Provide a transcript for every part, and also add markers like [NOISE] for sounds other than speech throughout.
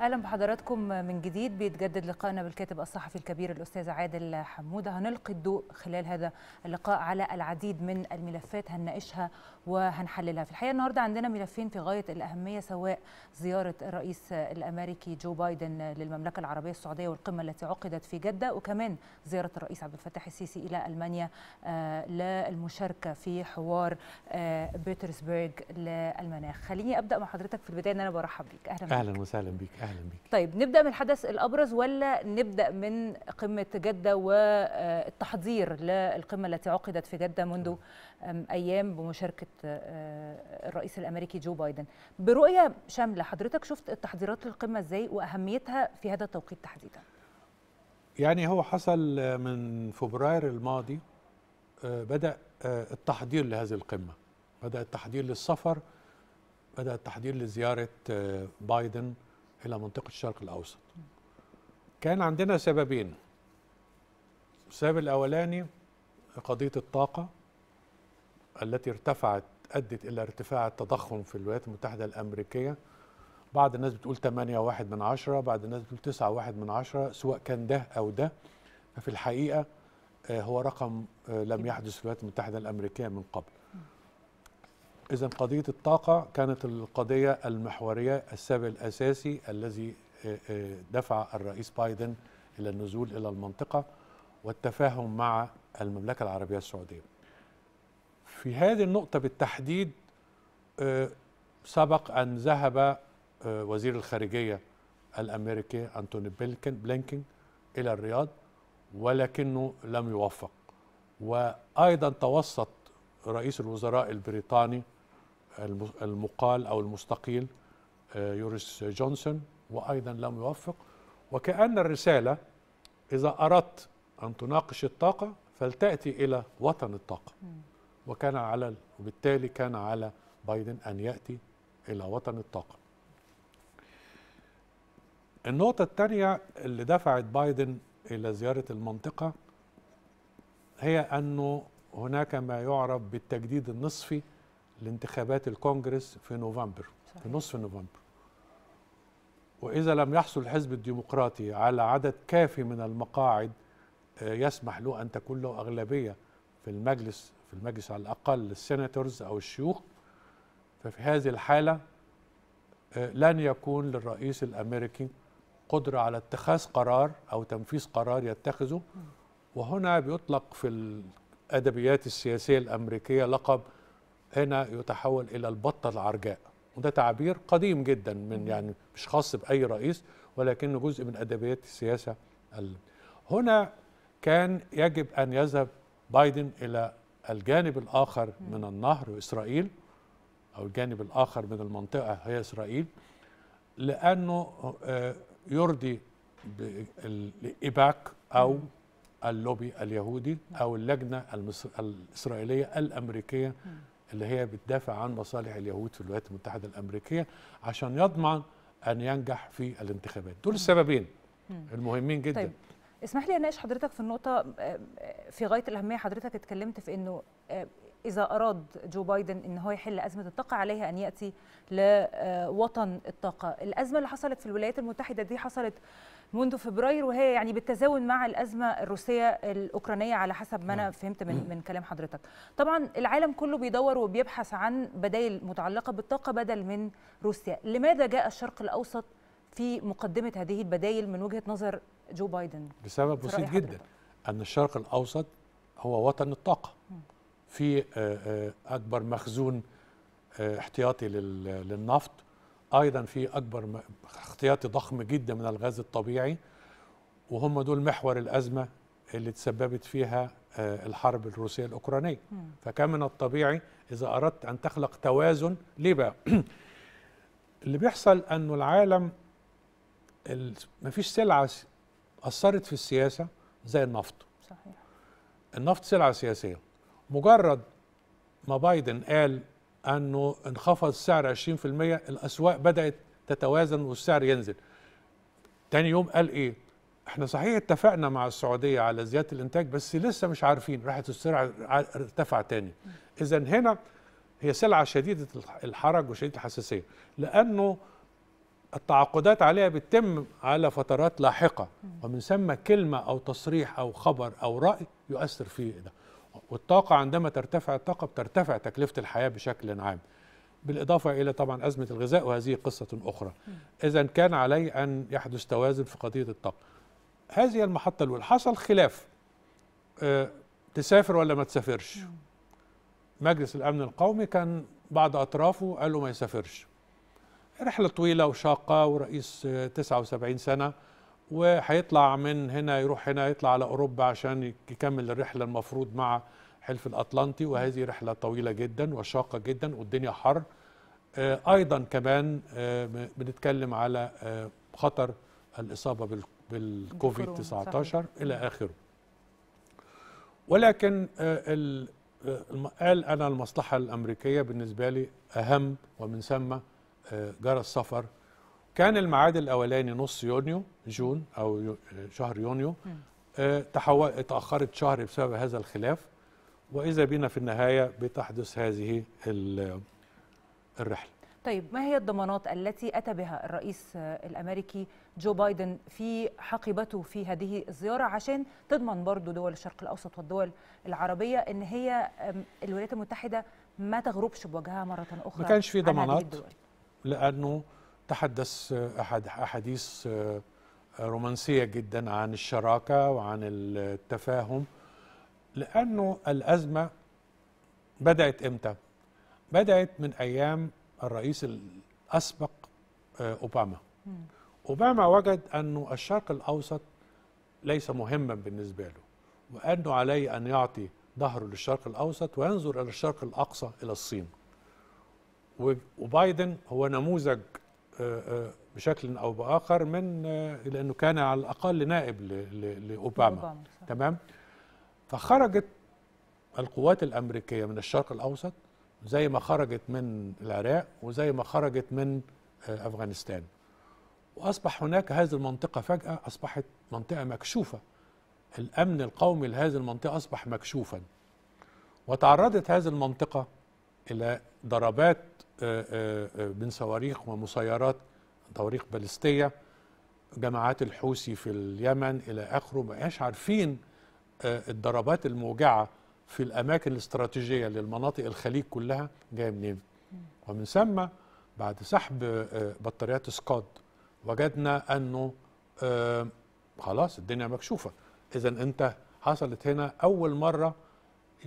اهلا بحضراتكم من جديد بيتجدد لقائنا بالكاتب الصحفي الكبير الاستاذ عادل حموده هنلقي الضوء خلال هذا اللقاء على العديد من الملفات هنناقشها وهنحللها في الحقيقه النهارده عندنا ملفين في غايه الاهميه سواء زياره الرئيس الامريكي جو بايدن للمملكه العربيه السعوديه والقمه التي عقدت في جده وكمان زياره الرئيس عبد الفتاح السيسي الى المانيا آه، للمشاركه في حوار آه، بيترسبرج للمناخ خليني ابدا مع حضرتك في البدايه ان انا برحب بيك اهلا اهلا وسهلا بيك اهلا بك طيب نبدا من الحدث الابرز ولا نبدا من قمه جده والتحضير للقمه التي عقدت في جده منذ ايام بمشاركه آه، الرئيس الامريكي جو بايدن برؤيه شامله حضرتك شفت التحضيرات للقمه ازاي واهميتها في هذا التوقيت تحديدا يعني هو حصل من فبراير الماضي آه، بدا آه، التحضير لهذه القمه بدا التحضير للسفر بدا التحضير لزياره بايدن إلى منطقة الشرق الأوسط كان عندنا سببين السبب الأولاني قضية الطاقة التي ارتفعت أدت إلى ارتفاع التضخم في الولايات المتحدة الأمريكية بعض الناس بتقول 8 واحد من عشرة بعض الناس بتقول 9 واحد من عشرة سواء كان ده أو ده ففي الحقيقة آه، هو رقم آه، لم يحدث في الولايات المتحدة الأمريكية من قبل إذا قضية الطاقة كانت القضية المحورية السبب الأساسي الذي آه، آه، دفع الرئيس بايدن إلى النزول إلى المنطقة والتفاهم مع المملكة العربية السعودية في هذه النقطة بالتحديد آه، سبق أن ذهب وزير الخارجية الأمريكي أنتوني بلينكين إلى الرياض ولكنه لم يوفق وأيضا توسط رئيس الوزراء البريطاني المقال أو المستقيل آه، يوريس جونسون وأيضا لم يوفق وكأن الرسالة إذا أردت أن تناقش الطاقة فلتأتي إلى وطن الطاقة وكان على وبالتالي كان على بايدن أن يأتي إلى وطن الطاقة النقطة الثانية اللي دفعت بايدن إلى زيارة المنطقة هي أنه هناك ما يعرف بالتجديد النصفي لانتخابات الكونجرس في نوفمبر صحيح. في نصف نوفمبر وإذا لم يحصل الحزب الديمقراطي على عدد كافي من المقاعد آه، يسمح له أن تكون له أغلبية في المجلس في المجلس على الأقل للسيناتورز أو الشيوخ ففي هذه الحالة آه، لن يكون للرئيس الأمريكي قدرة على اتخاذ قرار أو تنفيذ قرار يتخذه وهنا بيطلق في الأدبيات السياسية الأمريكية لقب هنا يتحول الى البطه العرجاء وده تعبير قديم جدا من يعني مش خاص باي رئيس ولكنه جزء من ادبيات السياسه هنا كان يجب ان يذهب بايدن الى الجانب الاخر من النهر واسرائيل او الجانب الاخر من المنطقه هي اسرائيل لانه آه، يرضي الايباك او اللوبي اليهودي او اللجنه الاسرائيليه الامريكيه اللي هي بتدافع عن مصالح اليهود في الولايات المتحدة الأمريكية عشان يضمن أن ينجح في الانتخابات دول السببين المهمين جدا طيب. اسمح لي اناقش حضرتك في النقطه آه، آه، في غايه الاهميه حضرتك اتكلمت في انه آه، اذا اراد جو بايدن ان هو يحل ازمه الطاقه عليه ان ياتي لوطن الطاقه الازمه اللي حصلت في الولايات المتحده دي حصلت منذ فبراير وهي يعني بالتزاوج مع الازمه الروسيه الاوكرانيه على حسب ما انا نعم. فهمت من من كلام حضرتك. طبعا العالم كله بيدور وبيبحث عن بدائل متعلقه بالطاقه بدل من روسيا، لماذا جاء الشرق الاوسط في مقدمه هذه البدائل من وجهه نظر جو بايدن؟ بسبب بسيط جدا ان الشرق الاوسط هو وطن الطاقه. في آه، آه، اكبر مخزون آه، احتياطي للنفط ايضا في اكبر احتياطي ضخم جدا من الغاز الطبيعي وهم دول محور الازمه اللي تسببت فيها آه، الحرب الروسيه الاوكرانيه فكان من الطبيعي اذا اردت ان تخلق توازن ليه بقى [CLEARS THROAT] اللي بيحصل انه العالم ما فيش سلعه اثرت في السياسه زي النفط صحيح النفط سلعه سياسيه مجرد ما بايدن قال انه انخفض السعر 20% الاسواق بدات تتوازن والسعر ينزل تاني يوم قال ايه احنا صحيح اتفقنا مع السعوديه على زياده الانتاج بس لسه مش عارفين راحت السعر ارتفع تاني اذا هنا هي سلعه شديده الحرج وشديده الحساسيه لانه التعاقدات عليها بتتم على فترات لاحقه ومن ثم كلمه او تصريح او خبر او راي يؤثر في ده والطاقة عندما ترتفع الطاقة بترتفع تكلفة الحياة بشكل عام بالإضافة إلى طبعا أزمة الغذاء وهذه قصة أخرى إذا كان علي أن يحدث توازن في قضية الطاقة هذه المحطة الأولى حصل خلاف آه، تسافر ولا ما تسافرش مجلس الأمن القومي كان بعض أطرافه قالوا ما يسافرش رحلة طويلة وشاقة ورئيس 79 آه، سنة وهيطلع من هنا يروح هنا يطلع على اوروبا عشان يكمل الرحله المفروض مع حلف الاطلنطي وهذه رحله طويله جدا وشاقه جدا والدنيا حر آه، ايضا كمان آه، بنتكلم على آه، خطر الاصابه بالكوفيد 19 الى اخره ولكن قال انا المصلحه الامريكيه بالنسبه لي اهم ومن ثم جرى السفر كان الميعاد الاولاني نص يونيو جون او شهر يونيو آه، تحول تاخرت شهر بسبب هذا الخلاف واذا بنا في النهايه بتحدث هذه الرحله طيب ما هي الضمانات التي اتى بها الرئيس الامريكي جو بايدن في حقيبته في هذه الزياره عشان تضمن برضه دول الشرق الاوسط والدول العربيه ان هي الولايات المتحده ما تغربش بوجهها مره اخرى ما كانش في ضمانات لانه تحدث آه، أحد أحاديث آه، رومانسية جدا عن الشراكة وعن التفاهم لأنه الأزمة بدأت إمتى؟ بدأت من أيام الرئيس الأسبق آه، أوباما أوباما وجد انه الشرق الأوسط ليس مهما بالنسبة له وأنه عليه أن يعطي ظهره للشرق الأوسط وينظر إلى الشرق الأقصى إلى الصين وبايدن هو نموذج آه، آه، بشكل او باخر من آه، لانه كان على الاقل نائب لاوباما تمام فخرجت القوات الامريكيه من الشرق الاوسط زي ما خرجت من العراق وزي ما خرجت من افغانستان واصبح هناك هذه المنطقه فجاه اصبحت منطقه مكشوفه الامن القومي لهذه المنطقه اصبح مكشوفا وتعرضت هذه المنطقه الى ضربات آه، آه، آه، من صواريخ ومسيرات طواريخ باليستيه جماعات الحوثي في اليمن الى اخره ما بقاش عارفين الضربات الموجعه في الاماكن الاستراتيجيه للمناطق الخليج كلها جايه منين ومن ثم بعد سحب بطاريات سكاد وجدنا انه خلاص الدنيا مكشوفه اذا انت حصلت هنا اول مره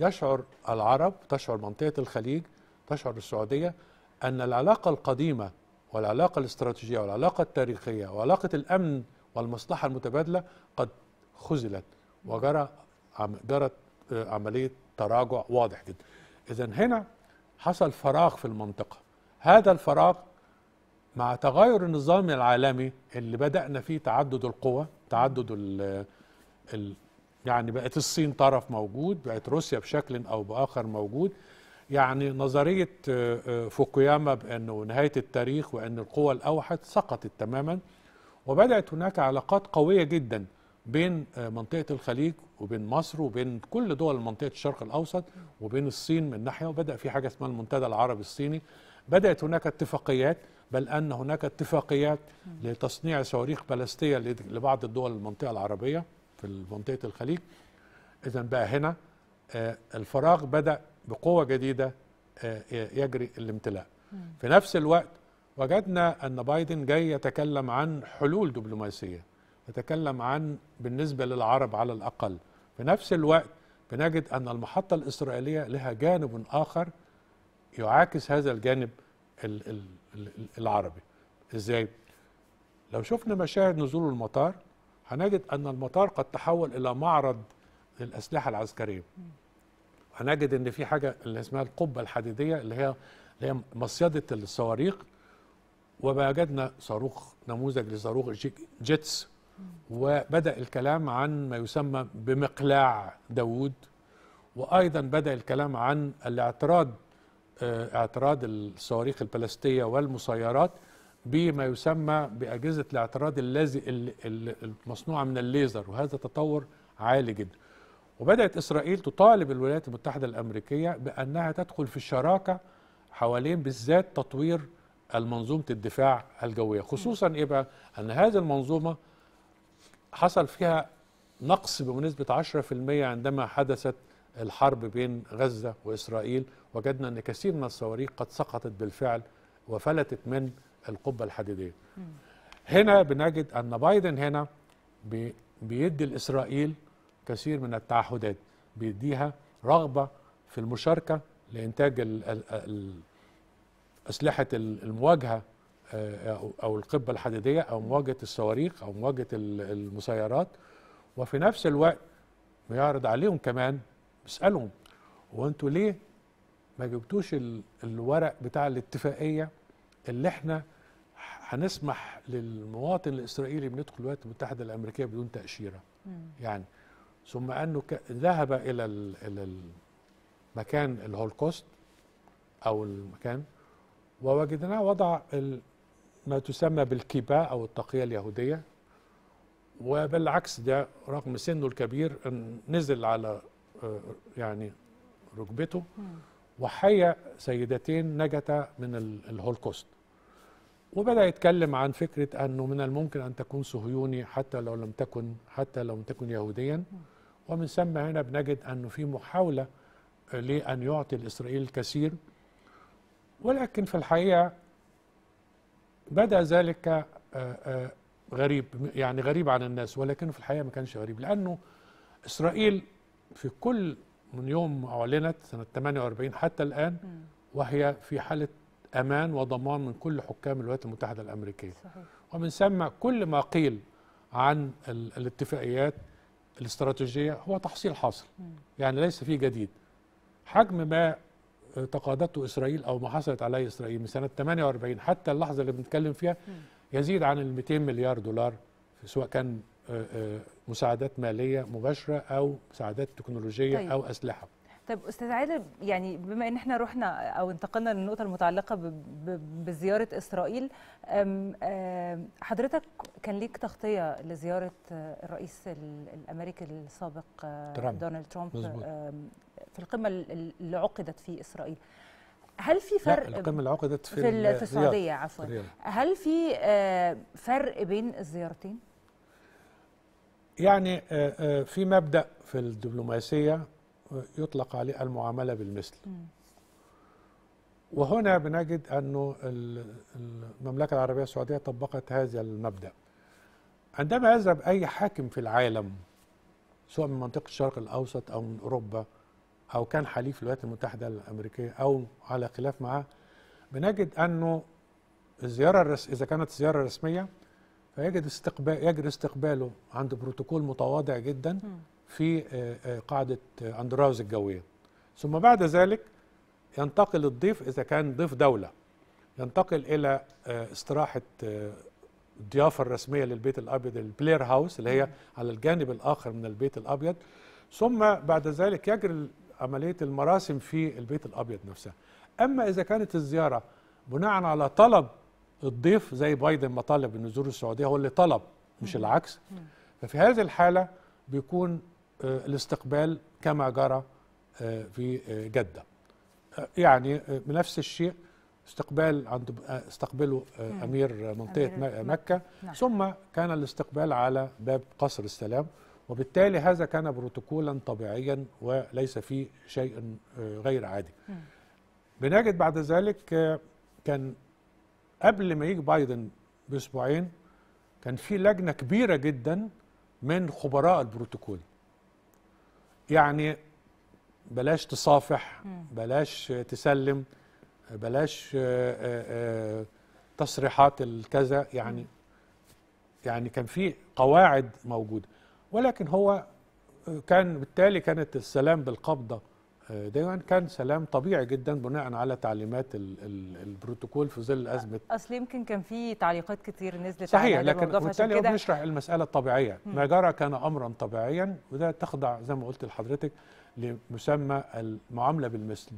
يشعر العرب تشعر منطقه الخليج تشعر السعوديه أن العلاقة القديمة والعلاقة الاستراتيجية والعلاقة التاريخية وعلاقة الأمن والمصلحة المتبادلة قد خزلت وجرى جرت آه، عملية تراجع واضح جدا إذا هنا حصل فراغ في المنطقة هذا الفراغ مع تغير النظام العالمي اللي بدأنا فيه تعدد القوى تعدد الـ الـ يعني بقت الصين طرف موجود بقت روسيا بشكل أو بآخر موجود يعني نظرية آه، آه، فوكوياما بأنه نهاية التاريخ وأن القوى الأوحد سقطت تماما وبدأت هناك علاقات قوية جدا بين آه، منطقة الخليج وبين مصر وبين كل دول منطقة الشرق الأوسط وبين الصين من ناحية وبدأ في حاجة اسمها المنتدى العربي الصيني بدأت هناك اتفاقيات بل أن هناك اتفاقيات لتصنيع صواريخ بلاستية لبعض الدول المنطقة العربية في منطقة الخليج إذا بقى هنا الفراغ بدأ بقوة جديدة آه، آه، يجري الامتلاء في نفس الوقت وجدنا أن بايدن جاي يتكلم عن حلول دبلوماسية يتكلم عن بالنسبة للعرب على الأقل في نفس الوقت بنجد أن المحطة الإسرائيلية لها جانب آخر يعاكس هذا الجانب العربي إزاي؟ لو شفنا مشاهد نزول المطار هنجد أن المطار قد تحول إلى معرض للأسلحة العسكرية هنجد ان في حاجه اللي اسمها القبه الحديديه اللي هي اللي هي مصيده الصواريخ ووجدنا صاروخ نموذج لصاروخ جيتس وبدا الكلام عن ما يسمى بمقلاع داوود وايضا بدا الكلام عن الاعتراض آه، اعتراض الصواريخ البلاستيه والمسيرات بما يسمى باجهزه الاعتراض الذي المصنوعه من الليزر وهذا تطور عالي جدا وبدأت إسرائيل تطالب الولايات المتحدة الأمريكية بأنها تدخل في الشراكة حوالين بالذات تطوير المنظومة الدفاع الجوية خصوصا إيه بقى أن هذه المنظومة حصل فيها نقص بنسبة 10% عندما حدثت الحرب بين غزة وإسرائيل وجدنا أن كثير من الصواريخ قد سقطت بالفعل وفلتت من القبة الحديدية هنا بنجد أن بايدن هنا بيدي لإسرائيل كثير من التعهدات بيديها رغبه في المشاركه لانتاج اسلحه المواجهه آه، او القبه الحديديه او مواجهه الصواريخ او مواجهه المسيرات وفي نفس الوقت بيعرض عليهم كمان بيسالهم وانتوا ليه ما جبتوش الورق بتاع الاتفاقيه اللي احنا هنسمح للمواطن الاسرائيلي بندخل الولايات المتحده الامريكيه بدون تاشيره مم. يعني ثم أنه ذهب إلى المكان الهولوكوست أو المكان ووجدناه وضع ما تسمى بالكيبا أو التقية اليهودية وبالعكس ده رغم سنه الكبير نزل على آه، يعني ركبته وحيا سيدتين نجتا من الهولوكوست وبدا يتكلم عن فكره انه من الممكن ان تكون صهيوني حتى لو لم تكن حتى لو لم تكن يهوديا ومن ثم هنا بنجد أنه في محاولة لأن يعطي الإسرائيل الكثير ولكن في الحقيقة بدأ ذلك آه، آه، غريب يعني غريب على الناس ولكنه في الحقيقة ما كانش غريب لأنه إسرائيل في كل من يوم أعلنت سنة 48 حتى الآن وهي في حالة أمان وضمان من كل حكام الولايات المتحدة الأمريكية صحيح. ومن ثم كل ما قيل عن الاتفاقيات الاستراتيجية هو تحصيل حاصل يعني ليس فيه جديد حجم ما آه، تقادته إسرائيل أو ما حصلت عليه إسرائيل من سنة 48 حتى اللحظة اللي بنتكلم فيها يزيد عن ال 200 مليار دولار سواء كان آه، آه، مساعدات مالية مباشرة أو مساعدات تكنولوجية طيب. أو أسلحة طيب استاذ عادل يعني بما ان احنا رحنا او انتقلنا للنقطه المتعلقه بزياره اسرائيل حضرتك كان ليك تغطيه لزياره الرئيس الامريكي السابق آه، ترامب. دونالد ترامب في القمه اللي عقدت في اسرائيل هل في فرق لا القمه اللي عقدت في, في السعوديه عفوا هل في آه، فرق بين الزيارتين يعني آه، في مبدا في الدبلوماسيه يطلق عليه المعاملة بالمثل وهنا بنجد أنه المملكة العربية السعودية طبقت هذا المبدأ عندما يذهب أي حاكم في العالم سواء من منطقة الشرق الأوسط أو من أوروبا أو كان حليف الولايات المتحدة الأمريكية أو على خلاف معاه بنجد أنه الزيارة الرس... إذا كانت زيارة رسمية فيجد استقبال يجري استقباله عند بروتوكول متواضع جدا م. في آه، آه، قاعدة آه، أندراوز الجوية ثم بعد ذلك ينتقل الضيف إذا كان ضيف دولة ينتقل إلى استراحة الضيافة الرسمية للبيت الأبيض البلير هاوس اللي هي على الجانب الآخر من البيت الأبيض ثم بعد ذلك يجري عملية المراسم في البيت الأبيض نفسها أما إذا كانت الزيارة بناء على طلب الضيف زي بايدن ما طالب أن يزور السعودية هو اللي طلب مش العكس ففي هذه الحالة بيكون آه، الاستقبال كما جرى آه، في آه، جدة يعني بنفس الشيء استقبال عند استقبله امير منطقه أمير مكه نعم. ثم كان الاستقبال على باب قصر السلام وبالتالي هذا كان بروتوكولا طبيعيا وليس فيه شيء غير عادي مم. بنجد بعد ذلك كان قبل ما يجي بايدن باسبوعين كان في لجنه كبيره جدا من خبراء البروتوكول يعني بلاش تصافح بلاش تسلم بلاش آه، آه، آه، تصريحات الكذا يعني يعني كان في قواعد موجوده ولكن هو كان بالتالي كانت السلام بالقبضه دايما كان سلام طبيعي جدا بناء على تعليمات البروتوكول في ظل ازمه اصل يمكن كان في تعليقات كتير نزلت صحيح على لكن وبالتالي بنشرح المساله الطبيعيه ما جرى كان امرا طبيعيا وده تخضع زي ما قلت لحضرتك لمسمى المعامله بالمثل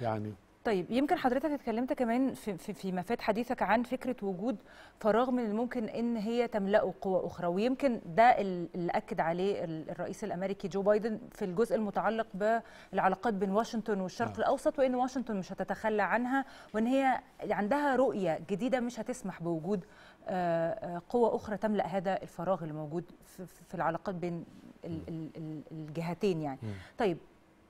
يعني طيب يمكن حضرتك اتكلمت كمان في, في مفات حديثك عن فكره وجود فراغ من الممكن ان هي تملاه قوى اخرى ويمكن ده اللي اكد عليه الرئيس الامريكي جو بايدن في الجزء المتعلق بالعلاقات بين واشنطن والشرق آه. الاوسط وان واشنطن مش هتتخلى عنها وان هي عندها رؤيه جديده مش هتسمح بوجود آه، آه، قوى اخرى تملا هذا الفراغ اللي موجود في العلاقات بين نعم. الجهتين يعني نعم. طيب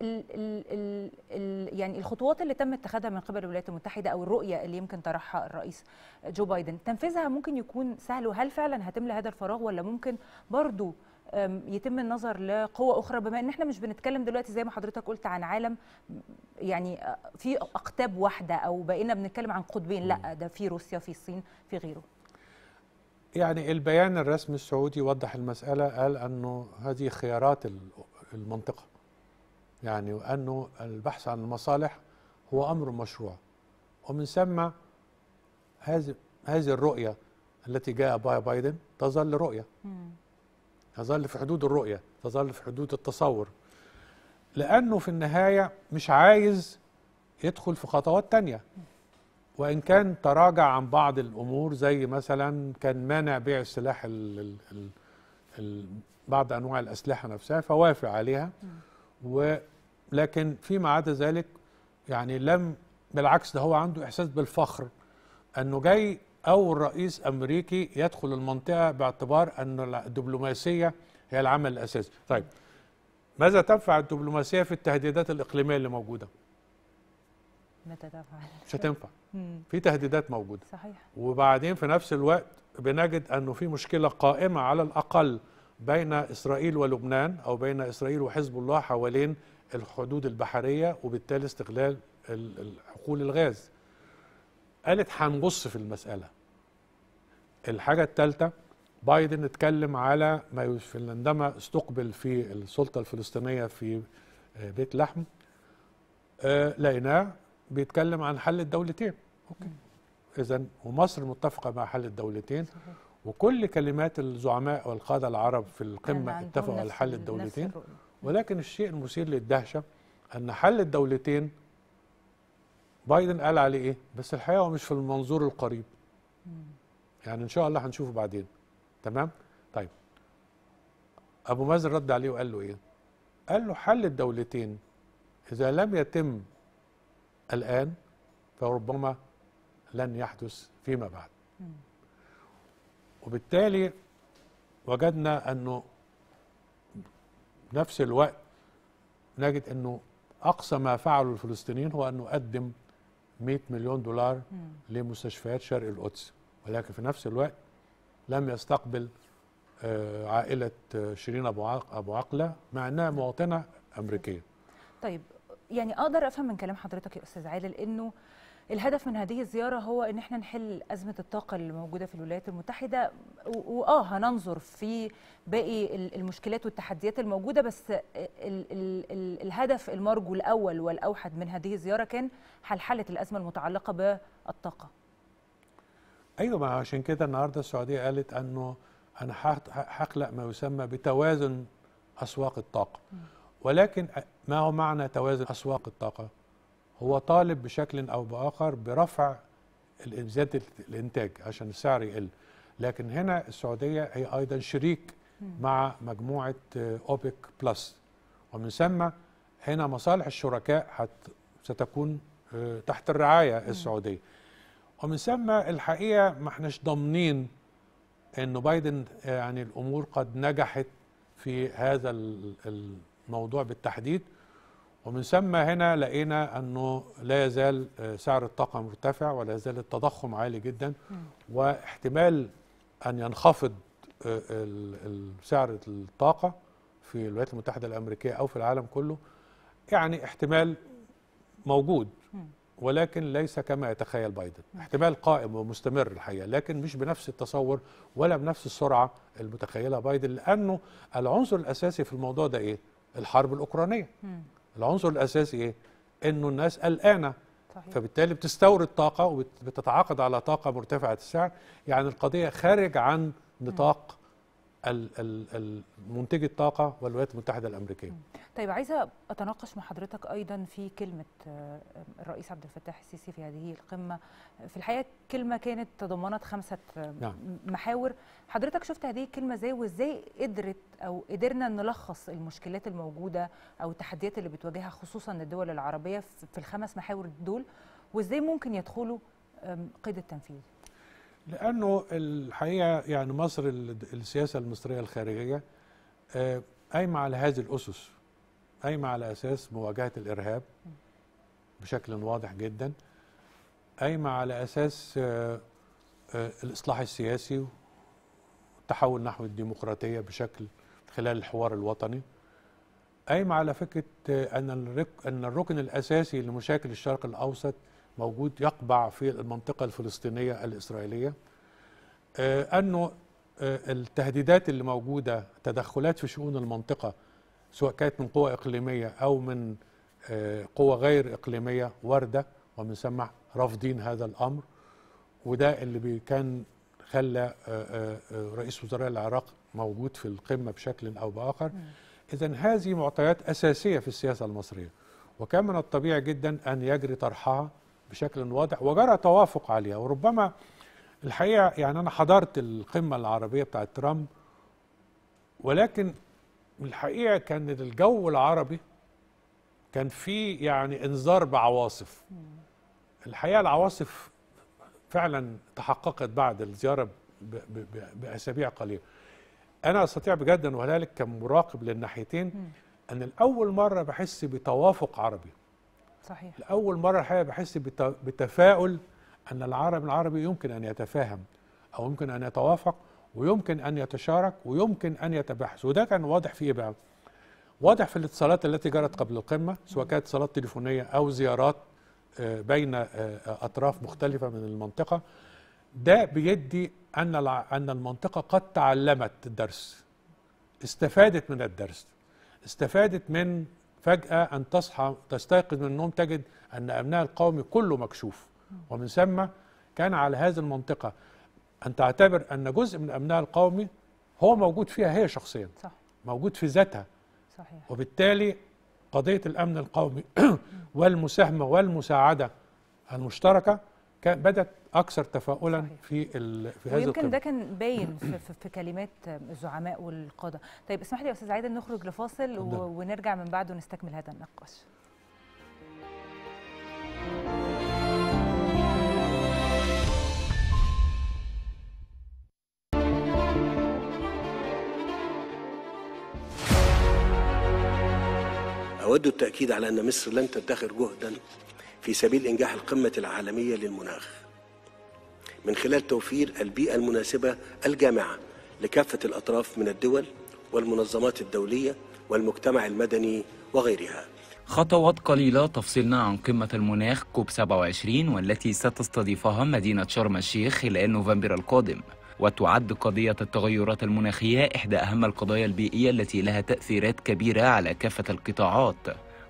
ال ال ال يعني الخطوات اللي تم اتخاذها من قبل الولايات المتحده او الرؤيه اللي يمكن طرحها الرئيس جو بايدن تنفيذها ممكن يكون سهل وهل فعلا هتملى هذا الفراغ ولا ممكن برضو يتم النظر لقوة أخرى بما أن احنا مش بنتكلم دلوقتي زي ما حضرتك قلت عن عالم يعني آه، في أقتاب واحدة أو بقينا بنتكلم عن قطبين لا ده في روسيا في الصين في غيره يعني البيان الرسمي السعودي وضح المسألة قال أنه هذه خيارات المنطقة يعني وأنه البحث عن المصالح هو أمر مشروع ومن ثم هذه هذه الرؤية التي جاء بها بايدن تظل رؤية تظل في حدود الرؤية تظل في حدود التصور لأنه في النهاية مش عايز يدخل في خطوات تانية وإن كان تراجع عن بعض الأمور زي مثلا كان مانع بيع السلاح ال ال ال بعض أنواع الأسلحة نفسها فوافق عليها و لكن فيما عدا ذلك يعني لم بالعكس ده هو عنده إحساس بالفخر أنه جاي أول رئيس أمريكي يدخل المنطقة باعتبار أن الدبلوماسية هي العمل الأساسي طيب ماذا تنفع الدبلوماسية في التهديدات الإقليمية اللي موجودة؟ متى تنفع؟ مش هتنفع في تهديدات موجودة صحيح وبعدين في نفس الوقت بنجد أنه في مشكلة قائمة على الأقل بين إسرائيل ولبنان أو بين إسرائيل وحزب الله حوالين الحدود البحريه وبالتالي استغلال حقول الغاز قالت هنبص في المساله الحاجه الثالثه بايدن اتكلم على ما عندما استقبل في السلطه الفلسطينيه في آه، بيت لحم آه، لقيناه بيتكلم عن حل الدولتين اوكي اذا ومصر متفقه مع حل الدولتين وكل كلمات الزعماء والقاده العرب في القمه اتفقوا على حل الدولتين ولكن الشيء المثير للدهشه ان حل الدولتين بايدن قال عليه ايه بس الحقيقه هو مش في المنظور القريب يعني ان شاء الله هنشوفه بعدين تمام طيب ابو مازن رد عليه وقال له ايه قال له حل الدولتين اذا لم يتم الان فربما لن يحدث فيما بعد وبالتالي وجدنا انه نفس الوقت نجد انه اقصى ما فعله الفلسطينيين هو انه قدم 100 مليون دولار لمستشفيات شرق القدس ولكن في نفس الوقت لم يستقبل آه، عائله آه، شيرين ابو عقله مع انها مواطنه امريكيه. طيب يعني اقدر افهم من كلام حضرتك يا استاذ عادل انه الهدف من هذه الزياره هو ان احنا نحل ازمه الطاقه اللي موجوده في الولايات المتحده واه هننظر في باقي المشكلات والتحديات الموجوده بس الـ الـ الـ الهدف المرجو الاول والاوحد من هذه الزياره كان حلحله الازمه المتعلقه بالطاقه ايوه ما عشان كده النهارده السعوديه قالت انه انا هخلق ما يسمى بتوازن اسواق الطاقه ولكن ما هو معنى توازن اسواق الطاقه هو طالب بشكل أو بآخر برفع زيادة الإنتاج عشان السعر يقل لكن هنا السعودية هي أيضا شريك مع مجموعة أوبك بلس ومن ثم هنا مصالح الشركاء حت ستكون آه، تحت الرعاية السعودية ومن ثم الحقيقة ما احناش ضامنين أنه بايدن آه، يعني الأمور قد نجحت في هذا الموضوع بالتحديد ومن ثم هنا لقينا أنه لا يزال آه، سعر الطاقة مرتفع ولا يزال التضخم عالي جدا واحتمال أن ينخفض آه، سعر الطاقة في الولايات المتحدة الأمريكية أو في العالم كله يعني احتمال موجود ولكن ليس كما يتخيل بايدن احتمال قائم ومستمر الحقيقة لكن مش بنفس التصور ولا بنفس السرعة المتخيلة بايدن لأنه العنصر الأساسي في الموضوع ده إيه؟ الحرب الأوكرانية العنصر الاساسي ايه انه الناس قلقانه فبالتالي بتستورد طاقه وبتتعاقد على طاقه مرتفعه السعر يعني القضيه خارج عن نطاق منتجي الطاقه والولايات المتحده الامريكيه طيب عايزه اتناقش مع حضرتك ايضا في كلمه آه، الرئيس عبد الفتاح السيسي في هذه القمه في الحقيقه كلمه كانت تضمنت خمسه آه، نعم. محاور حضرتك شفت هذه الكلمه ازاي وازاي قدرت او قدرنا نلخص المشكلات الموجوده او التحديات اللي بتواجهها خصوصا الدول العربيه في الخمس محاور دول وازاي ممكن يدخلوا قيد التنفيذ لانه الحقيقه يعني مصر السياسه المصريه الخارجيه آه، قايمه على هذه الاسس قايمه على اساس مواجهه الارهاب بشكل واضح جدا قايمه على اساس آه، آه، الاصلاح السياسي والتحول نحو الديمقراطيه بشكل خلال الحوار الوطني قايمه على فكره آه، ان ان الركن الاساسي لمشاكل الشرق الاوسط موجود يقبع في المنطقه الفلسطينيه الاسرائيليه انه التهديدات اللي موجوده تدخلات في شؤون المنطقه سواء كانت من قوى إقليمية أو من آه، قوى غير إقليمية واردة ومن ثم رافضين هذا الأمر وده اللي كان خلى آه، آه، رئيس وزراء العراق موجود في القمة بشكل أو بآخر إذا هذه معطيات أساسية في السياسة المصرية وكان من الطبيعي جدا أن يجري طرحها بشكل واضح وجرى توافق عليها وربما الحقيقة يعني أنا حضرت القمة العربية بتاعة ترامب ولكن الحقيقه كان الجو العربي كان فيه يعني انذار بعواصف الحقيقه العواصف فعلا تحققت بعد الزياره باسابيع قليله انا استطيع بجد ان اقولها لك كمراقب للناحيتين ان الاول مره بحس بتوافق عربي صحيح لاول مره الحقيقه بحس بتفاؤل ان العرب العربي يمكن ان يتفاهم او يمكن ان يتوافق ويمكن أن يتشارك ويمكن أن يتباحث وده كان واضح في إيه بقى؟ واضح في الاتصالات التي جرت قبل القمة سواء كانت اتصالات تليفونية أو زيارات آه، بين آه، آه، أطراف مختلفة من المنطقة ده بيدي أن أن المنطقة قد تعلمت الدرس استفادت من الدرس استفادت من فجأة أن تصحى تستيقظ من النوم تجد أن أمنها القومي كله مكشوف ومن ثم كان على هذه المنطقة أن تعتبر أن جزء من أمنها القومي هو موجود فيها هي شخصيا صح. موجود في ذاتها صحيح. وبالتالي قضية الأمن القومي [CLEARS THROAT] والمساهمة والمساعدة المشتركة كان بدت اكثر تفاؤلا في في هذا ويمكن ده كان باين في, في كلمات الزعماء والقاده طيب اسمح لي يا استاذ عايده نخرج لفاصل ونرجع من بعده نستكمل هذا النقاش أود التأكيد على أن مصر لن تدخر جهدا في سبيل إنجاح القمة العالمية للمناخ من خلال توفير البيئة المناسبة الجامعة لكافة الأطراف من الدول والمنظمات الدولية والمجتمع المدني وغيرها خطوات قليلة تفصلنا عن قمة المناخ كوب 27 والتي ستستضيفها مدينة شرم الشيخ خلال نوفمبر القادم وتعد قضية التغيرات المناخية إحدى أهم القضايا البيئية التي لها تأثيرات كبيرة على كافة القطاعات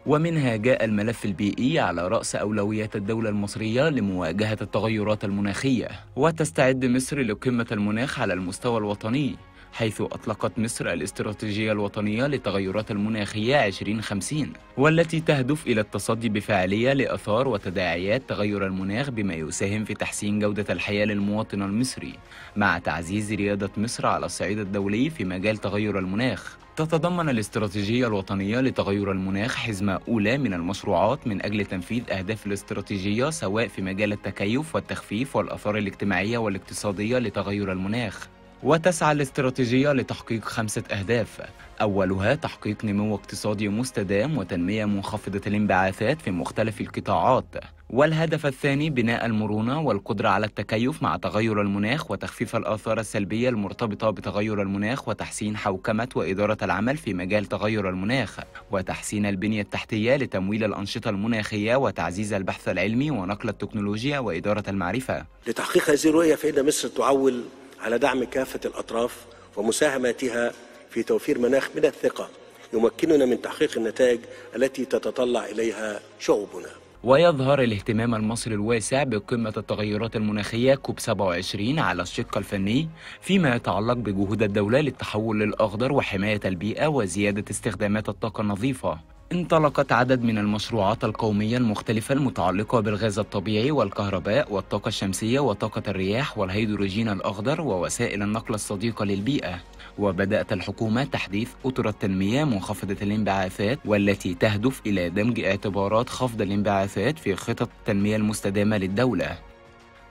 ومنها جاء الملف البيئي على رأس أولويات الدولة المصرية لمواجهة التغيرات المناخية وتستعد مصر لقمة المناخ على المستوى الوطني حيث أطلقت مصر الاستراتيجية الوطنية للتغيرات المناخية 2050 والتي تهدف إلى التصدي بفاعلية لأثار وتداعيات تغير المناخ بما يساهم في تحسين جودة الحياة للمواطن المصري مع تعزيز ريادة مصر على الصعيد الدولي في مجال تغير المناخ تتضمن الاستراتيجية الوطنية لتغير المناخ حزمة أولى من المشروعات من أجل تنفيذ أهداف الاستراتيجية سواء في مجال التكيف والتخفيف والآثار الاجتماعية والاقتصادية لتغير المناخ وتسعى الاستراتيجية لتحقيق خمسة أهداف أولها تحقيق نمو اقتصادي مستدام وتنمية منخفضة الانبعاثات في مختلف القطاعات والهدف الثاني بناء المرونة والقدرة على التكيف مع تغير المناخ وتخفيف الآثار السلبية المرتبطة بتغير المناخ وتحسين حوكمة وإدارة العمل في مجال تغير المناخ وتحسين البنية التحتية لتمويل الأنشطة المناخية وتعزيز البحث العلمي ونقل التكنولوجيا وإدارة المعرفة لتحقيق هذه الرؤية فإن مصر تعول على دعم كافة الأطراف ومساهماتها في توفير مناخ من الثقة يمكننا من تحقيق النتائج التي تتطلع إليها شعوبنا ويظهر الاهتمام المصري الواسع بقمة التغيرات المناخية كوب 27 على الشق الفني فيما يتعلق بجهود الدولة للتحول للأخضر وحماية البيئة وزيادة استخدامات الطاقة النظيفة انطلقت عدد من المشروعات القومية المختلفة المتعلقة بالغاز الطبيعي والكهرباء والطاقة الشمسية وطاقة الرياح والهيدروجين الأخضر ووسائل النقل الصديقة للبيئة وبدأت الحكومة تحديث أطر التنمية منخفضة الانبعاثات والتي تهدف إلى دمج اعتبارات خفض الانبعاثات في خطط التنمية المستدامة للدولة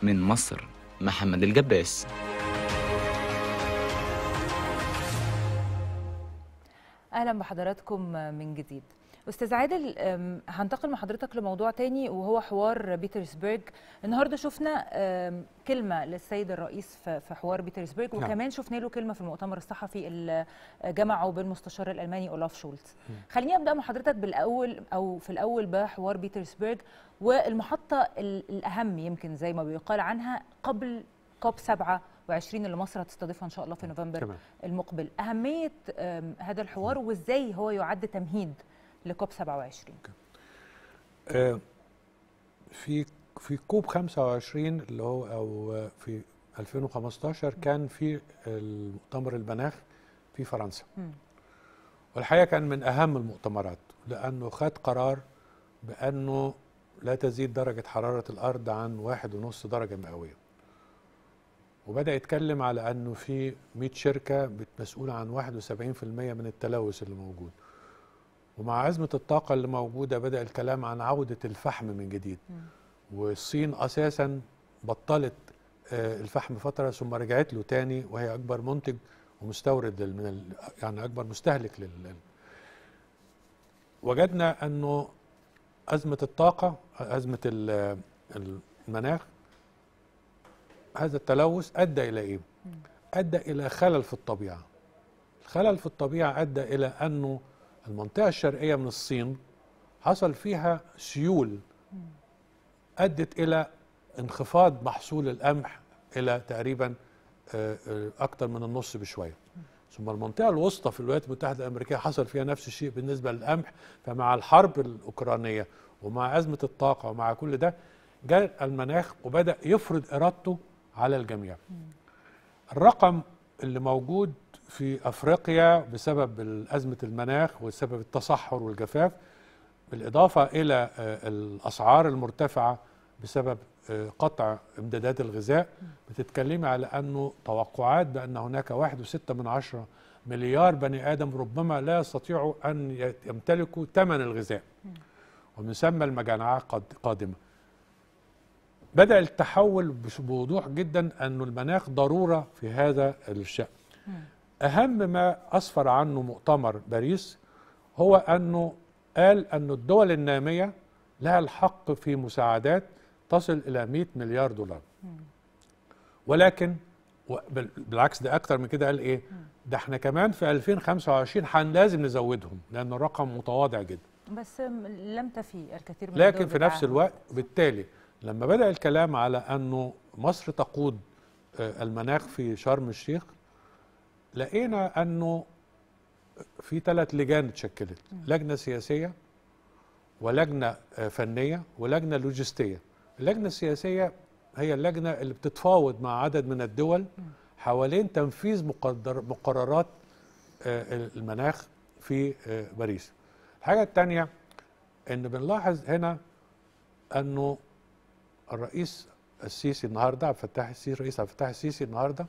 من مصر محمد الجباس أهلا بحضراتكم من جديد استاذ عادل هنتقل مع حضرتك لموضوع تاني وهو حوار بيترسبرج النهارده شفنا كلمه للسيد الرئيس في حوار بيترسبرج نعم. وكمان شفنا له كلمه في المؤتمر الصحفي اللي جمعه بين المستشار الالماني اولاف شولتز خليني ابدا مع حضرتك بالاول او في الاول بحوار بيترسبرج والمحطه الاهم يمكن زي ما بيقال عنها قبل كوب 27 اللي مصر هتستضيفها ان شاء الله في نوفمبر تمام. المقبل اهميه هذا الحوار وازاي هو يعد تمهيد لكوب 27 آه في في كوب 25 اللي هو او في 2015 كان في المؤتمر المناخ في فرنسا م. والحقيقه كان من اهم المؤتمرات لانه خد قرار بانه لا تزيد درجه حراره الارض عن واحد ونص درجه مئويه وبدا يتكلم على انه في 100 شركه مسؤوله عن 71% من التلوث اللي موجود ومع أزمة الطاقة اللي موجودة بدأ الكلام عن عودة الفحم من جديد والصين أساسا بطلت آه، الفحم فترة ثم رجعت له تاني وهي أكبر منتج ومستورد من ال... يعني أكبر مستهلك لل وجدنا أنه أزمة الطاقة أزمة المناخ هذا التلوث أدى إلى إيه؟ أدى إلى خلل في الطبيعة الخلل في الطبيعة أدى إلى أنه المنطقة الشرقية من الصين حصل فيها سيول أدت إلى انخفاض محصول القمح إلى تقريبا آه، آه، أكثر من النص بشوية ثم المنطقة الوسطى في الولايات المتحدة الأمريكية حصل فيها نفس الشيء بالنسبة للقمح فمع الحرب الأوكرانية ومع أزمة الطاقة ومع كل ده جاء المناخ وبدأ يفرض إرادته على الجميع الرقم اللي موجود في أفريقيا بسبب أزمة المناخ وسبب التصحر والجفاف بالإضافة إلى آه، الأسعار المرتفعة بسبب آه، قطع امدادات الغذاء بتتكلمي على أنه توقعات بأن هناك واحد وستة من عشرة مليار بني آدم ربما لا يستطيعوا أن يمتلكوا ثمن الغذاء ومن ثم المجاعة قادمة بدأ التحول بوضوح جدا أن المناخ ضرورة في هذا الشأن أهم ما أسفر عنه مؤتمر باريس هو أنه قال أن الدول النامية لها الحق في مساعدات تصل إلى 100 مليار دولار ولكن بالعكس ده أكتر من كده قال إيه ده احنا كمان في 2025 حن لازم نزودهم لأن الرقم متواضع جدا بس لم تفي الكثير من لكن في نفس الوقت بالتالي لما بدأ الكلام على أنه مصر تقود آه، المناخ في شرم الشيخ لقينا انه في ثلاث لجان اتشكلت لجنه سياسيه ولجنه فنيه ولجنه لوجستيه اللجنه السياسيه هي اللجنه اللي بتتفاوض مع عدد من الدول حوالين تنفيذ مقدر مقررات آه، المناخ في آه، باريس الحاجه الثانيه ان بنلاحظ هنا انه الرئيس السيسي النهارده عبد الفتاح السيسي رئيس عبد الفتاح السيسي النهارده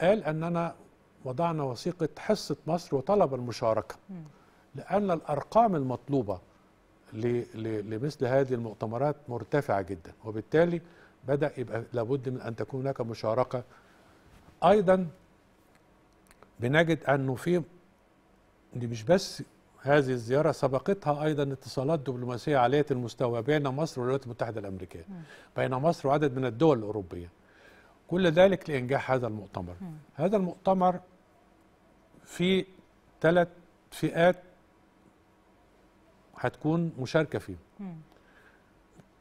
قال اننا وضعنا وثيقة حصة مصر وطلب المشاركة لأن الأرقام المطلوبة لمثل هذه المؤتمرات مرتفعة جدا وبالتالي بدأ يبقى لابد من أن تكون هناك مشاركة أيضا بنجد أنه في دي مش بس هذه الزيارة سبقتها أيضا اتصالات دبلوماسية عالية المستوى بين مصر والولايات المتحدة الأمريكية بين مصر وعدد من الدول الأوروبية كل ذلك لإنجاح هذا المؤتمر هذا المؤتمر في ثلاث فئات هتكون مشاركه فيهم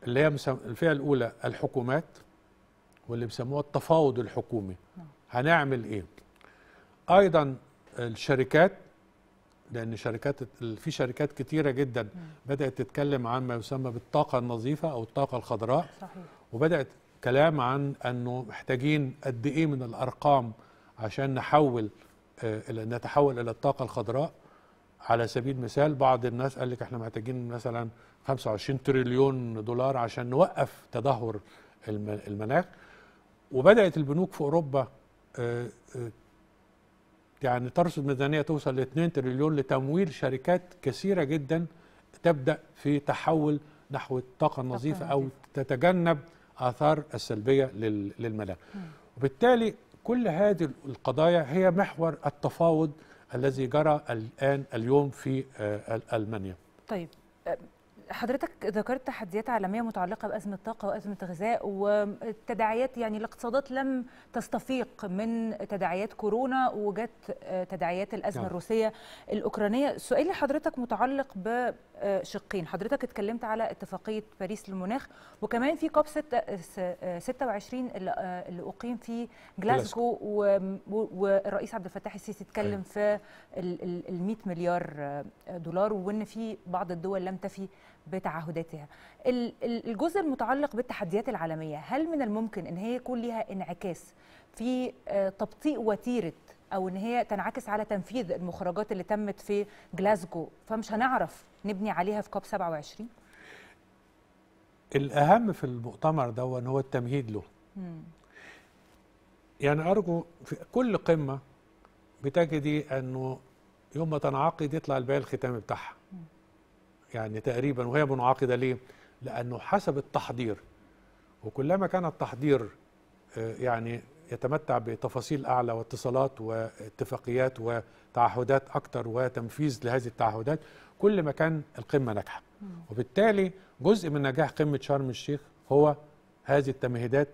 اللي هي الفئه الاولى الحكومات واللي بيسموها التفاوض الحكومي نعم. هنعمل ايه ايضا الشركات لان شركات في شركات كتيره جدا بدات تتكلم عن ما يسمى بالطاقه النظيفه او الطاقه الخضراء صحيح. وبدات كلام عن انه محتاجين قد ايه من الارقام عشان نحول آه، نتحول الى الطاقه الخضراء على سبيل المثال بعض الناس قال لك احنا محتاجين مثلا 25 تريليون دولار عشان نوقف تدهور المناخ وبدات البنوك في اوروبا آه، آه، يعني ترصد ميزانيه توصل ل 2 تريليون لتمويل شركات كثيره جدا تبدا في تحول نحو الطاقه النظيفه او تتجنب اثار السلبيه للمناخ وبالتالي كل هذه القضايا هي محور التفاوض الذي جرى الآن اليوم في آه، ألمانيا طيب حضرتك ذكرت تحديات عالميه متعلقه بازمه الطاقه وازمه الغذاء والتداعيات يعني الاقتصادات لم تستفيق من تداعيات كورونا وجت آه، تداعيات الازمه نعم. الروسيه الاوكرانيه سؤالي لحضرتك متعلق بشقين آه، حضرتك اتكلمت على اتفاقيه باريس للمناخ وكمان في كوب 26 آه، اللي اقيم في جلاسكو والرئيس عبد الفتاح السيسي اتكلم أيوة. في ال 100 مليار دولار وان في بعض الدول لم تفي بتعهداتها الجزء المتعلق بالتحديات العالمية هل من الممكن أن هي يكون ليها انعكاس في آه، تبطيء وتيرة أو أن هي تنعكس على تنفيذ المخرجات اللي تمت في جلاسكو فمش هنعرف نبني عليها في كوب 27 الأهم في المؤتمر ده هو التمهيد له مم. يعني أرجو في كل قمة بتجدي أنه يوم ما تنعقد يطلع البيان الختامي بتاعها مم. يعني تقريبا وهي منعقده ليه؟ لانه حسب التحضير وكلما كان التحضير آه، يعني يتمتع بتفاصيل اعلى واتصالات واتفاقيات وتعهدات اكثر وتنفيذ لهذه التعهدات كل ما كان القمه ناجحه وبالتالي جزء من نجاح قمه شرم الشيخ هو هذه التمهيدات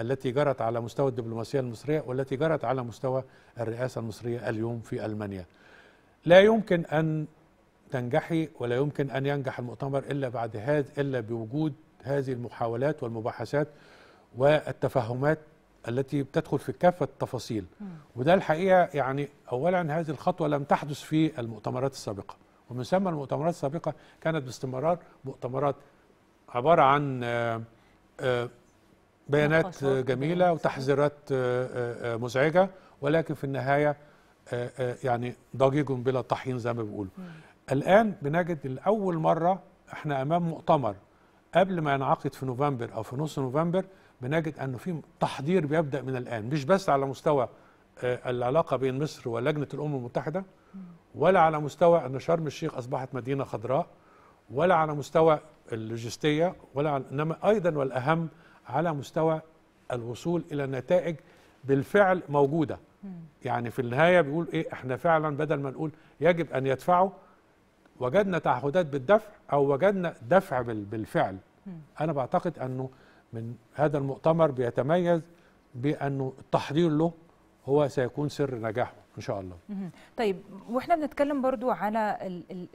التي جرت على مستوى الدبلوماسيه المصريه والتي جرت على مستوى الرئاسه المصريه اليوم في المانيا لا يمكن ان تنجحي ولا يمكن أن ينجح المؤتمر إلا بعد هذا إلا بوجود هذه المحاولات والمباحثات والتفاهمات التي بتدخل في كافة التفاصيل وده الحقيقة يعني أولا هذه الخطوة لم تحدث في المؤتمرات السابقة ومن ثم المؤتمرات السابقة كانت باستمرار مؤتمرات عبارة عن آه، آه، بيانات جميلة وتحذيرات آه، مزعجة ولكن في النهاية يعني ضجيج بلا طحين زي ما بيقولوا الآن بنجد لأول مرة احنا أمام مؤتمر قبل ما ينعقد في نوفمبر أو في نص نوفمبر بنجد أنه في تحضير بيبدأ من الآن مش بس على مستوى آه، العلاقة بين مصر ولجنة الأمم المتحدة ولا على مستوى أن شرم الشيخ أصبحت مدينة خضراء ولا على مستوى اللوجستية ولا على إنما أيضا والأهم على مستوى الوصول إلى نتائج بالفعل موجودة يعني في النهاية بيقول إيه إحنا فعلا بدل ما نقول يجب أن يدفعوا وجدنا تعهدات بالدفع او وجدنا دفع بالفعل انا بعتقد انه من هذا المؤتمر بيتميز بانه التحضير له هو سيكون سر نجاحه ان شاء الله طيب واحنا بنتكلم برضو على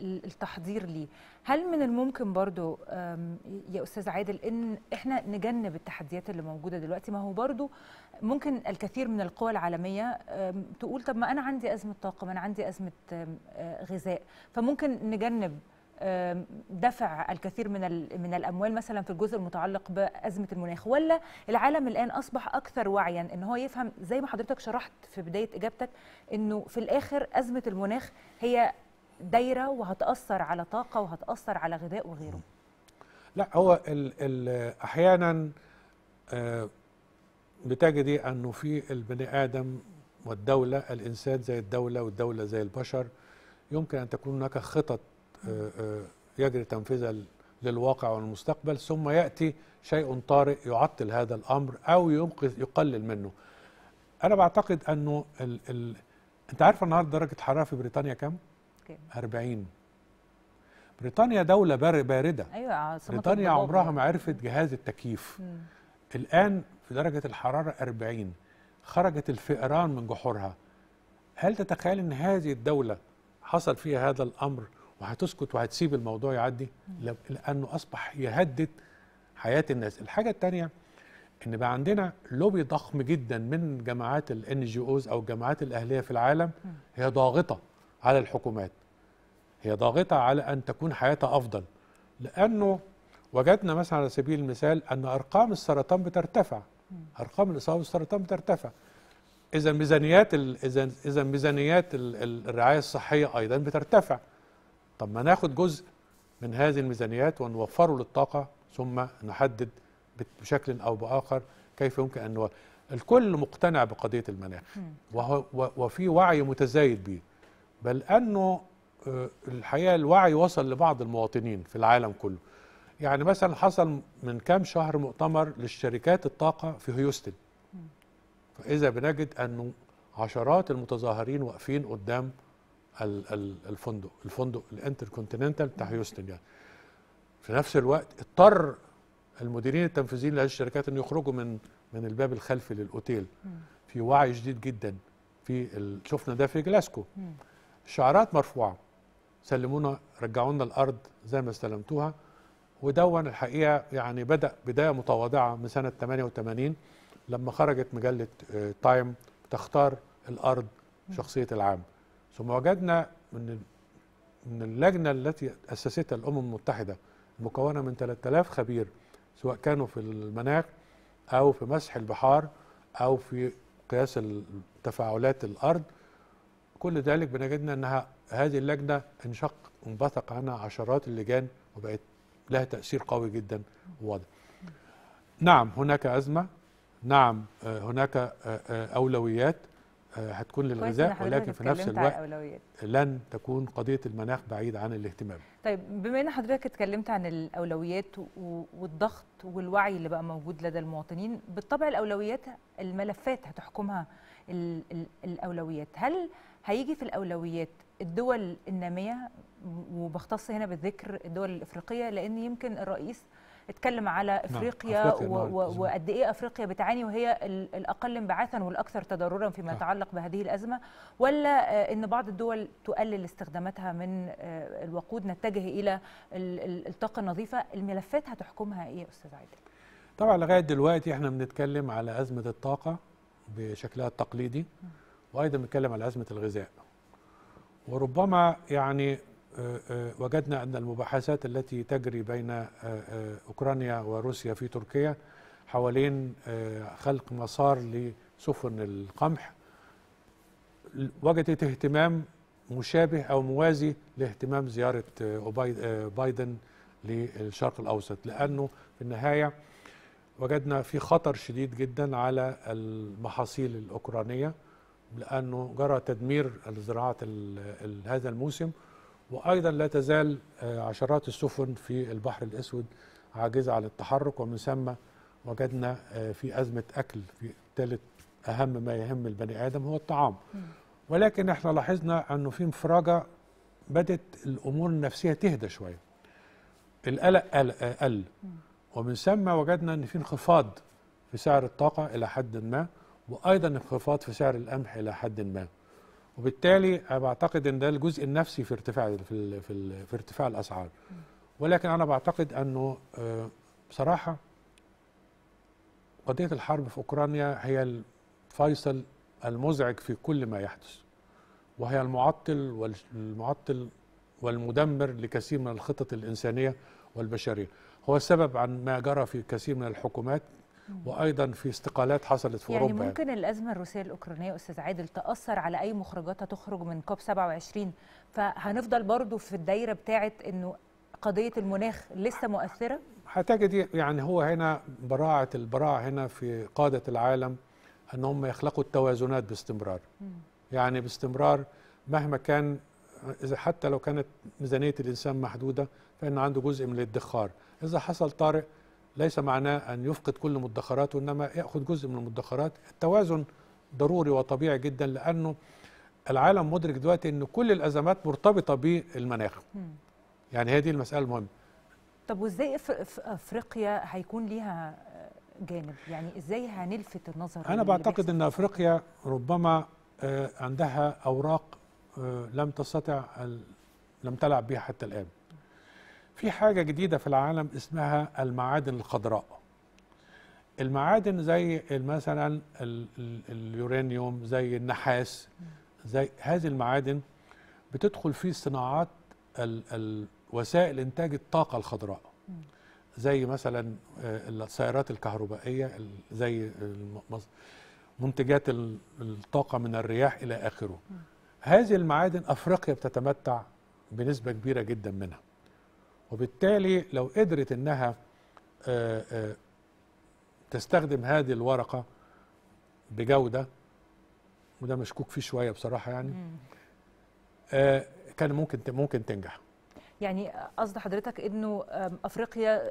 التحضير ليه هل من الممكن برضو يا استاذ عادل ان احنا نجنب التحديات اللي موجوده دلوقتي ما هو برضو ممكن الكثير من القوى العالميه تقول طب ما انا عندي ازمه طاقه ما انا عندي ازمه آه، غذاء فممكن نجنب دفع الكثير من من الاموال مثلا في الجزء المتعلق بازمه المناخ ولا العالم الان اصبح اكثر وعيا ان هو يفهم زي ما حضرتك شرحت في بدايه اجابتك انه في الاخر ازمه المناخ هي دايره وهتاثر على طاقه وهتاثر على غذاء وغيره لا هو الـ الـ احيانا آه، بتجدي انه في البني ادم والدوله الانسان زي الدوله والدوله زي البشر يمكن ان تكون هناك خطط يجري تنفيذها للواقع والمستقبل ثم يأتي شيء طارئ يعطل هذا الأمر أو ينقذ يقلل منه أنا بعتقد أنه ال ال أنت عارف النهاردة درجة حرارة في بريطانيا كم؟ كم؟ 40 بريطانيا دولة باردة أيوة بريطانيا عمرها ما عرفت جهاز التكييف مم. الآن في درجة الحرارة 40 خرجت الفئران من جحورها هل تتخيل أن هذه الدولة حصل فيها هذا الأمر وهتسكت وهتسيب الموضوع يعدي لانه اصبح يهدد حياه الناس الحاجه الثانيه ان بقى عندنا لوبي ضخم جدا من جماعات الان جي اوز او الجماعات الاهليه في العالم هي ضاغطه على الحكومات هي ضاغطه على ان تكون حياتها افضل لانه وجدنا مثلا على سبيل المثال ان ارقام السرطان بترتفع ارقام الاصابه بالسرطان بترتفع اذا ميزانيات اذا ميزانيات الرعايه الصحيه ايضا بترتفع طب ما ناخد جزء من هذه الميزانيات ونوفره للطاقة ثم نحدد بشكل أو بآخر كيف يمكن أن نوفر. الكل مقتنع بقضية المناخ وهو وفي وعي متزايد به بل أنه آه، الحقيقة الوعي وصل لبعض المواطنين في العالم كله يعني مثلا حصل من كام شهر مؤتمر للشركات الطاقة في هيوستن فإذا بنجد أنه عشرات المتظاهرين واقفين قدام الفندق الفندق الانتركونتيننتال بتاع هيوستن يعني في نفس الوقت اضطر المديرين التنفيذيين لهذه الشركات ان يخرجوا من من الباب الخلفي للاوتيل في وعي شديد جدا في شفنا ده في جلاسكو الشعارات مرفوعه سلمونا رجعونا الارض زي ما استلمتوها ودون الحقيقه يعني بدا بدايه متواضعه من سنه 88 لما خرجت مجله آه، تايم تختار الارض شخصيه العام ثم وجدنا ان ان اللجنه التي اسستها الامم المتحده مكونه من 3000 خبير سواء كانوا في المناخ او في مسح البحار او في قياس تفاعلات الارض كل ذلك بنجدنا انها هذه اللجنه انشق انبثق عنها عشرات اللجان وبقت لها تاثير قوي جدا وواضح. نعم هناك ازمه، نعم آه، هناك آه، آه، اولويات آه، هتكون للغذاء ولكن في نفس الوقت لن تكون قضيه المناخ بعيد عن الاهتمام. طيب بما ان حضرتك اتكلمت عن الاولويات والضغط والوعي اللي بقى موجود لدى المواطنين، بالطبع الاولويات الملفات هتحكمها الاولويات، هل هيجي في الاولويات الدول الناميه وبختص هنا بالذكر الدول الافريقيه لان يمكن الرئيس اتكلم على نعم، افريقيا, نعم، وقد ايه افريقيا بتعاني وهي الاقل انبعاثا والاكثر تضررا فيما يتعلق بهذه الازمه ولا آه، ان بعض الدول تقلل استخداماتها من آه، الوقود نتجه الى الطاقه النظيفه الملفات هتحكمها ايه يا استاذ عادل طبعا لغايه دلوقتي احنا بنتكلم على ازمه الطاقه بشكلها التقليدي وايضا بنتكلم على ازمه الغذاء وربما يعني آه، آه، وجدنا أن المباحثات التي تجري بين آه، أوكرانيا وروسيا في تركيا حوالين خلق مسار لسفن القمح وجدت اهتمام مشابه أو موازي لاهتمام زيارة بايدن للشرق الأوسط لأنه في النهاية وجدنا في خطر شديد جدا على المحاصيل الأوكرانية لأنه جرى تدمير الزراعات هذا الموسم وايضا لا تزال آه، عشرات السفن في البحر الاسود عاجزه على التحرك ومن ثم وجدنا آه، في ازمه اكل في ثالث اهم ما يهم البني ادم هو الطعام ولكن احنا لاحظنا انه في انفراجه بدات الامور النفسيه تهدى شويه القلق قل, آه، قل. ومن ثم وجدنا ان في انخفاض في سعر الطاقه الى حد ما وايضا انخفاض في سعر القمح الى حد ما وبالتالي بعتقد ان ده الجزء النفسي في ارتفاع في الـ في, الـ في ارتفاع الاسعار ولكن انا بعتقد انه آه، بصراحه قضيه الحرب في اوكرانيا هي الفيصل المزعج في كل ما يحدث وهي المعطل والمعطل والمدمر لكثير من الخطط الانسانيه والبشريه هو السبب عن ما جرى في كثير من الحكومات وايضا في استقالات حصلت في يعني اوروبا ممكن الازمه الروسيه الاوكرانيه استاذ عادل تاثر على اي مخرجات هتخرج من كوب 27 فهنفضل برضو في الدايره بتاعه انه قضيه المناخ لسه مؤثره هتجد يعني هو هنا براعه البراعه هنا في قاده العالم ان هم يخلقوا التوازنات باستمرار يعني باستمرار مهما كان اذا حتى لو كانت ميزانيه الانسان محدوده فان عنده جزء من الادخار اذا حصل طارئ ليس معناه أن يفقد كل مدخراته إنما يأخذ جزء من المدخرات التوازن ضروري وطبيعي جدا لأنه العالم مدرك دلوقتي أن كل الأزمات مرتبطة بالمناخ يعني هي دي المسألة المهمة طب وإزاي أفريقيا هيكون ليها جانب يعني إزاي هنلفت النظر أنا بعتقد أن أفريقيا ربما آه، عندها أوراق آه، لم تستطع لم تلعب بها حتى الآن في حاجة جديدة في العالم اسمها المعادن الخضراء المعادن زي مثلا اليورانيوم زي النحاس زي هذه المعادن بتدخل في صناعات وسائل انتاج الطاقة الخضراء زي مثلا آه، السيارات الكهربائية زي منتجات الطاقة من الرياح إلى آخره هذه المعادن أفريقيا بتتمتع بنسبة كبيرة جدا منها وبالتالي لو قدرت انها آه، آه، تستخدم هذه الورقه بجوده وده مشكوك فيه شويه بصراحه يعني آه، كان ممكن ممكن تنجح يعني قصد حضرتك انه افريقيا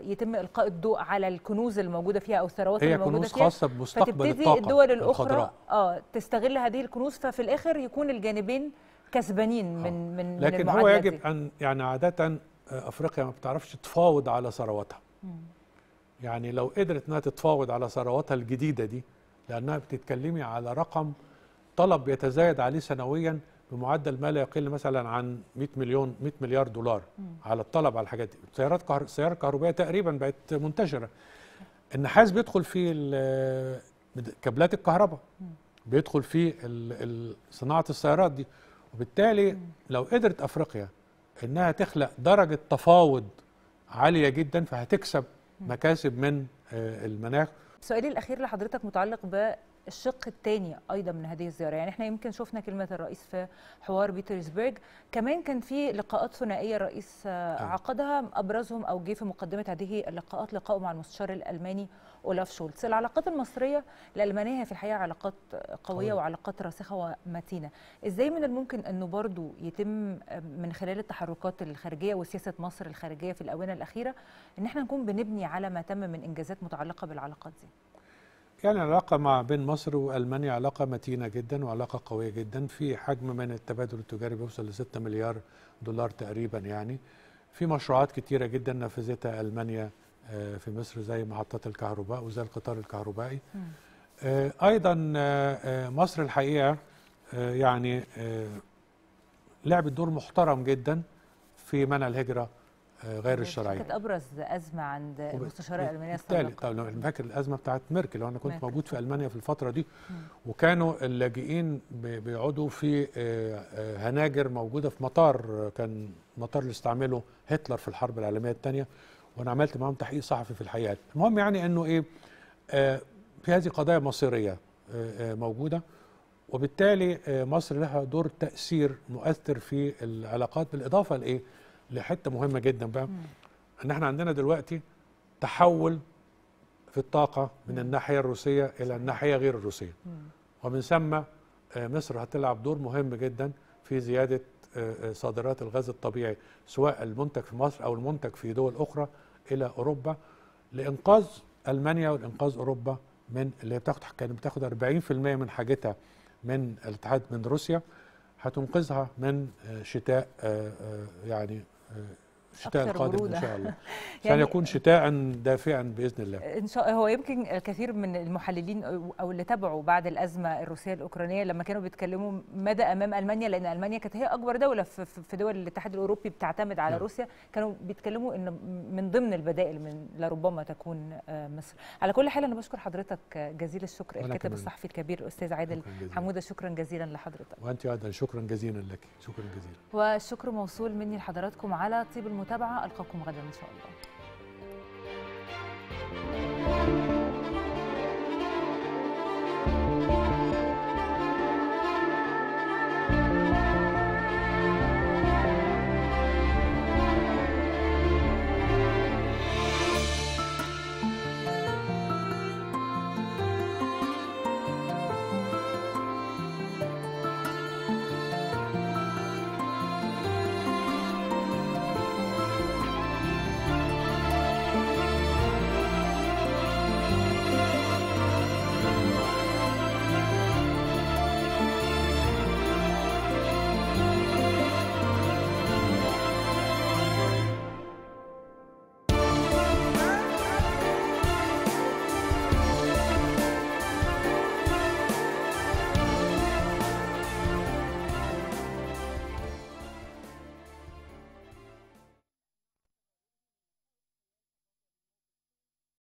يتم القاء الضوء على الكنوز الموجوده فيها او الثروات الموجوده فيها هي كنوز خاصه بمستقبل فتبتدي الدول الاخرى الخضراء. اه تستغل هذه الكنوز ففي الاخر يكون الجانبين كسبانين من من لكن من هو يجب ان يعني عاده افريقيا ما بتعرفش تفاوض على ثرواتها يعني لو قدرت انها تتفاوض على ثرواتها الجديده دي لانها بتتكلمي على رقم طلب يتزايد عليه سنويا بمعدل ما لا يقل مثلا عن 100 مليون 100 مليار دولار على الطلب على الحاجات دي سيارات كهر... السياره الكهربائيه تقريبا بقت منتشره النحاس بيدخل في كابلات الكهرباء بيدخل في صناعه السيارات دي وبالتالي لو قدرت افريقيا انها تخلق درجه تفاوض عاليه جدا فهتكسب مكاسب من آه، المناخ سؤالي الاخير لحضرتك متعلق بالشق الثاني ايضا من هذه الزياره يعني احنا يمكن شفنا كلمه الرئيس في حوار بيترسبرج كمان كان في لقاءات ثنائيه الرئيس نعم. عقدها ابرزهم او جه في مقدمه هذه اللقاءات لقائه مع المستشار الالماني اولاف شولتس العلاقات المصريه الالمانيه في الحقيقه علاقات قويه طبعا. وعلاقات راسخه ومتينه ازاي من الممكن انه برضو يتم من خلال التحركات الخارجيه وسياسه مصر الخارجيه في الاونه الاخيره ان احنا نكون بنبني على ما تم من انجازات متعلقه بالعلاقات دي يعني العلاقة مع بين مصر وألمانيا علاقة متينة جدا وعلاقة قوية جدا في حجم من التبادل التجاري بيوصل ل 6 مليار دولار تقريبا يعني في مشروعات كتيرة جدا نفذتها ألمانيا آه، في مصر زي محطات الكهرباء وزي القطار الكهربائي آه، ايضا آه، مصر الحقيقه يعني لعبت دور محترم جدا في منع الهجره غير يعني الشرعيه كانت ابرز ازمه عند المستشاره الالمانيه السابقه فاكر الازمه بتاعت ميركل وانا كنت ميركل. موجود في المانيا في الفتره دي وكانوا اللاجئين بيقعدوا في هناجر موجوده في مطار كان مطار اللي استعمله هتلر في الحرب العالميه الثانيه وانا عملت معاهم تحقيق صحفي في الحقيقه المهم يعني انه ايه آه في هذه قضايا مصيريه آه،, آه موجوده وبالتالي آه مصر لها دور تاثير مؤثر في العلاقات بالاضافه لايه لحته مهمه جدا بقى ان احنا عندنا دلوقتي تحول في الطاقه من الناحيه الروسيه الى الناحيه غير الروسيه ومن ثم آه، مصر هتلعب دور مهم جدا في زياده آه، صادرات الغاز الطبيعي سواء المنتج في مصر او المنتج في دول اخرى الى اوروبا لانقاذ المانيا ولانقاذ اوروبا من اللي بتاخد كانت بتاخد 40% من حاجتها من الاتحاد من روسيا هتنقذها من آه، شتاء آه، آه، يعني شتاء القادم ان شاء الله [LAUGHS] يعني سيكون شتاء دافئا باذن الله ان شاء هو يمكن الكثير من المحللين او اللي تابعوا بعد الازمه الروسيه الاوكرانيه لما كانوا بيتكلموا مدى امام المانيا لان المانيا كانت هي اكبر دوله في دول الاتحاد الاوروبي بتعتمد على م. نعم. روسيا كانوا بيتكلموا ان من ضمن البدائل من لربما تكون آه، مصر على كل حال انا بشكر حضرتك جزيل الشكر الكاتب الصحفي الكبير الاستاذ عادل حموده شكرا جزيلا لحضرتك وانت عادل شكرا جزيلا لك شكرا جزيلا والشكر موصول مني لحضراتكم على طيب المت... المتابعه القاكم غدا ان شاء الله Thank you.